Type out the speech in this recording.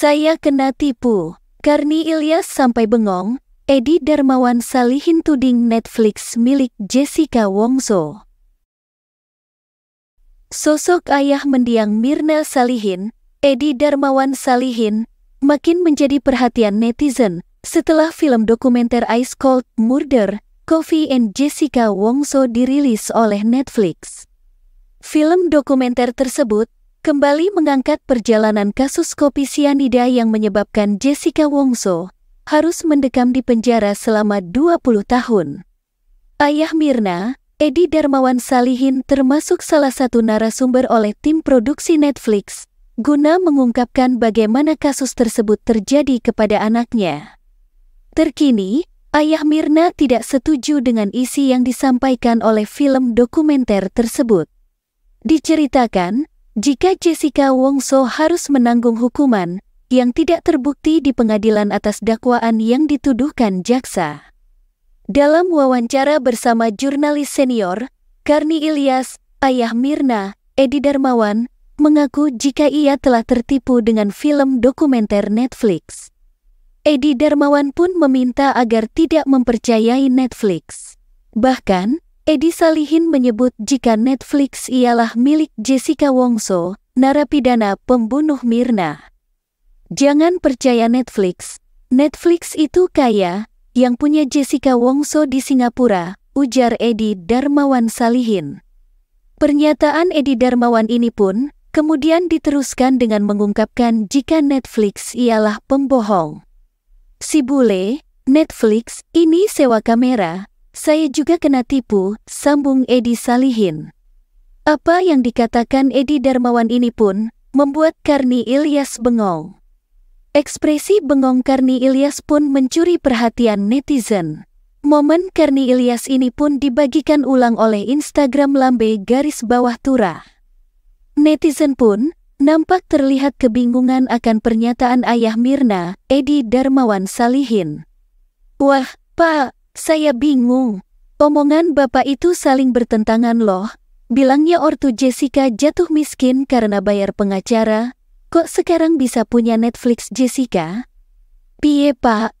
Saya kena tipu. Karni Ilyas sampai bengong, Edi Darmawan Salihin Tuding Netflix milik Jessica Wongso. Sosok ayah mendiang Mirna Salihin, Edi Darmawan Salihin, makin menjadi perhatian netizen setelah film dokumenter Ice Cold Murder, Coffee and Jessica Wongso dirilis oleh Netflix. Film dokumenter tersebut kembali mengangkat perjalanan kasus kopi sianida yang menyebabkan Jessica Wongso harus mendekam di penjara selama 20 tahun. Ayah Mirna, Edi Darmawan Salihin termasuk salah satu narasumber oleh tim produksi Netflix, guna mengungkapkan bagaimana kasus tersebut terjadi kepada anaknya. Terkini, ayah Mirna tidak setuju dengan isi yang disampaikan oleh film dokumenter tersebut. Diceritakan, jika Jessica Wongso harus menanggung hukuman yang tidak terbukti di pengadilan atas dakwaan yang dituduhkan jaksa. Dalam wawancara bersama jurnalis senior, Karni Ilyas, ayah Mirna, Edi Darmawan, mengaku jika ia telah tertipu dengan film dokumenter Netflix. Edi Darmawan pun meminta agar tidak mempercayai Netflix. Bahkan, Edi Salihin menyebut jika Netflix ialah milik Jessica Wongso, narapidana pembunuh Mirna. Jangan percaya Netflix. Netflix itu kaya, yang punya Jessica Wongso di Singapura, ujar Edi Darmawan Salihin. Pernyataan Edi Darmawan ini pun kemudian diteruskan dengan mengungkapkan jika Netflix ialah pembohong. Si bule, Netflix, ini sewa kamera, saya juga kena tipu, sambung Edi Salihin. Apa yang dikatakan Edi Darmawan ini pun membuat Karni Ilyas bengong. Ekspresi bengong Karni Ilyas pun mencuri perhatian netizen. Momen Karni Ilyas ini pun dibagikan ulang oleh Instagram Lambe garis bawah Turah. Netizen pun nampak terlihat kebingungan akan pernyataan ayah Mirna, Edi Darmawan Salihin. Wah, Pak, saya bingung. Omongan bapak itu saling bertentangan loh. Bilangnya ortu Jessica jatuh miskin karena bayar pengacara. Kok sekarang bisa punya Netflix Jessica? Pie pak,